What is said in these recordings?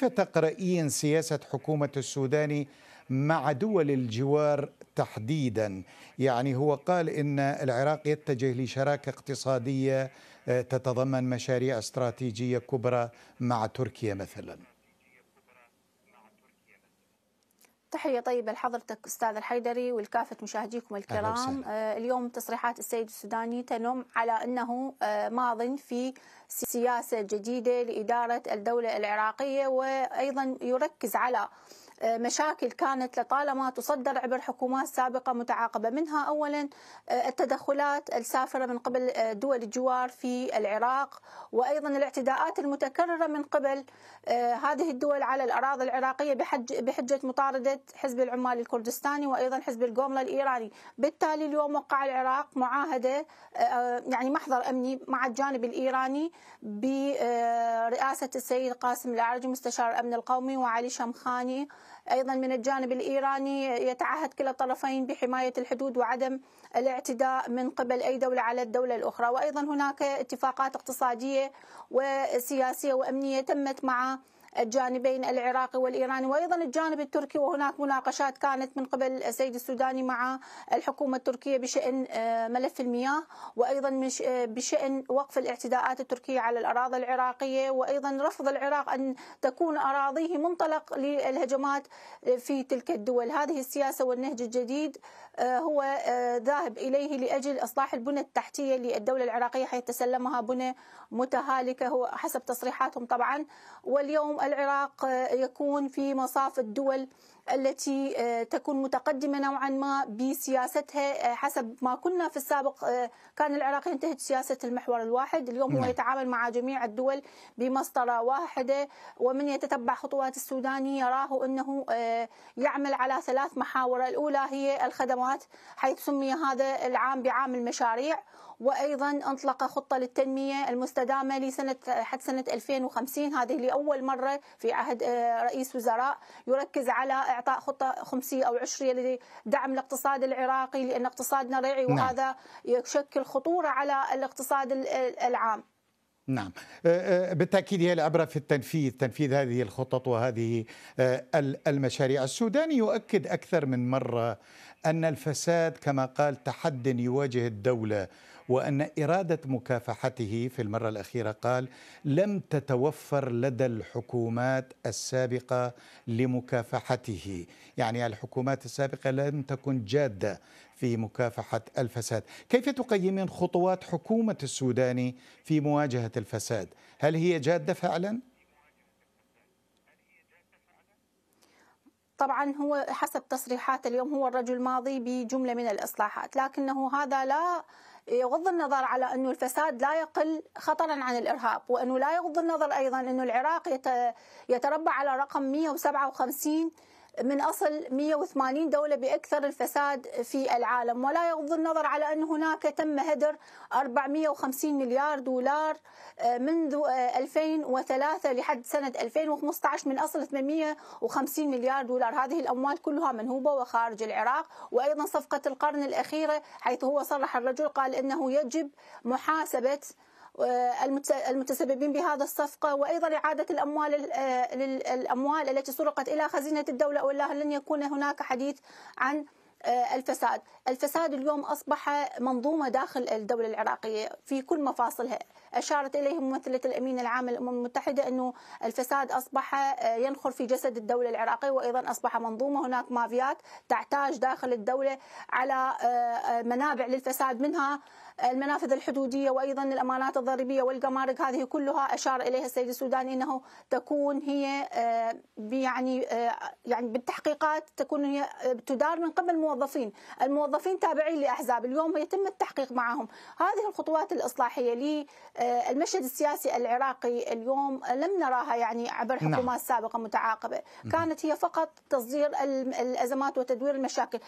كيف تقرئين سياسة حكومة السودان مع دول الجوار تحديدا يعني هو قال ان العراق يتجه لشراكه اقتصاديه آه، تتضمن مشاريع استراتيجيه كبرى مع تركيا مثلا تحية طيبة لحضرتك أستاذ الحيدري والكافة مشاهديكم الكرام آه، اليوم تصريحات السيد السوداني تنم على أنه آه، ماض في سياسة جديدة لإدارة الدولة العراقية وأيضا يركز على آه، مشاكل كانت لطالما تصدر عبر حكومات سابقة متعاقبة منها أولا آه، التدخلات السافرة من قبل آه، دول الجوار في العراق وأيضا الاعتداءات المتكررة من قبل هذه الدول على الأراضي العراقية بحجة مطاردة حزب العمال الكردستاني وأيضا حزب القوملة الإيراني بالتالي اليوم وقع العراق معاهدة يعني محضر أمني مع الجانب الإيراني برئاسة السيد قاسم العرج مستشار الأمن القومي وعلي شمخاني أيضا من الجانب الإيراني يتعهد كلا الطرفين بحماية الحدود وعدم الاعتداء من قبل أي دولة على الدولة الأخرى وأيضا هناك اتفاقات اقتصادية وسياسية وأمنية تمت مع الجانبين العراقي والإيراني وأيضا الجانب التركي وهناك مناقشات كانت من قبل السيد السوداني مع الحكومة التركية بشأن آه، ملف المياه وأيضا آه، بشأن وقف الاعتداءات التركية على الأراضي العراقية وأيضا رفض العراق أن تكون أراضيه منطلق للهجمات آه، في تلك الدول هذه السياسة والنهج الجديد هو ذاهب إليه لأجل إصلاح البنى التحتية للدولة العراقية حيث تسلمها بنى متهالكة هو حسب تصريحاتهم طبعا واليوم العراق يكون في مصاف الدول التي آه، تكون متقدمة نوعا ما بسياستها آه، حسب ما كنا في السابق آه، كان العراق ينتهج سياسة المحور الواحد اليوم هو نعم. يتعامل مع جميع الدول بمسطرة واحدة ومن يتتبع خطوات السوداني يراه أنه يعمل على ثلاث محاور الأولى هي الخدمات حيث سمي هذا العام بعام المشاريع وايضا انطلق خطه للتنميه المستدامه لسنه حتى سنه 2050 هذه لاول مره في عهد رئيس وزراء يركز على اعطاء خطه خمسيه او عشريه لدعم الاقتصاد العراقي لان اقتصادنا ريعي نعم. وهذا يشكل خطوره على الاقتصاد العام. نعم أه، أه، بالتأكيد هي العبرة في التنفيذ تنفيذ هذه الخطط وهذه أه، المشاريع السوداني يؤكد أكثر من مرة أن الفساد كما قال تحد يواجه الدولة وأن إرادة مكافحته في المرة الأخيرة قال لم تتوفر لدى الحكومات السابقة لمكافحته يعني الحكومات السابقة لم تكن جادة في مكافحة الفساد كيف تقيمين خطوات حكومة السوداني في مواجهة الفساد هل هي جادة فعلاً؟ طبعا هو حسب تصريحات اليوم هو الرجل ماضي بجملة من الإصلاحات لكنه هذا لا يغض النظر على أن الفساد لا يقل خطرا عن الإرهاب وأنه لا يغض النظر أيضا أن العراق يتربع على رقم 157 من أصل 180 دولة بأكثر الفساد في العالم ولا يغض النظر على أن هناك تم هدر 450 مليار دولار آه، منذ 2003 آه، لحد سنة 2015 من أصل 850 مليار دولار هذه الأموال كلها منهوبة وخارج العراق وأيضا صفقة القرن الأخيرة حيث هو صرح الرجل قال أنه يجب محاسبة المتسببين بهذا الصفقة وأيضا إعادة الأموال الأموال التي سرقت إلى خزينة الدولة والله لن يكون هناك حديث عن آه، الفساد الفساد اليوم أصبح منظومة داخل الدولة العراقية في كل مفاصلها أشارت إليه ممثلة الأمين العام للأمم المتحدة أنه الفساد أصبح آه، ينخر في جسد الدولة العراقية وأيضا أصبح منظومة هناك مافيات تعتاج داخل الدولة على آه، منابع للفساد منها المنافذ الحدودية وأيضا الأمانات الضريبية والجمارك هذه كلها أشار إليها السيد السوداني أنه تكون هي آه، يعني آه، يعني بالتحقيقات تكون هي آه، تدار من قبل الموظفين الموظفين تابعين لأحزاب اليوم يتم التحقيق معهم هذه الخطوات الإصلاحية للمشهد السياسي العراقي اليوم لم نراها يعني عبر نعم. حكومات سابقة متعاقبة كانت هي فقط تصدير الأزمات وتدوير المشاكل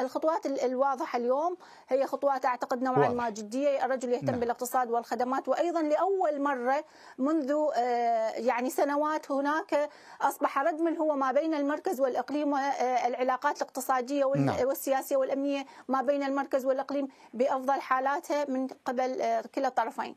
الخطوات الواضحة اليوم هي خطوات أعتقد نوعا ما جديه، الرجل يهتم نعم. بالاقتصاد والخدمات وايضا لاول مره منذ آه، يعني سنوات هناك اصبح ردمل هو ما بين المركز والاقليم والعلاقات آه، الاقتصاديه نعم. والسياسيه والامنيه ما بين المركز والاقليم بافضل حالاتها من قبل آه، كلا الطرفين.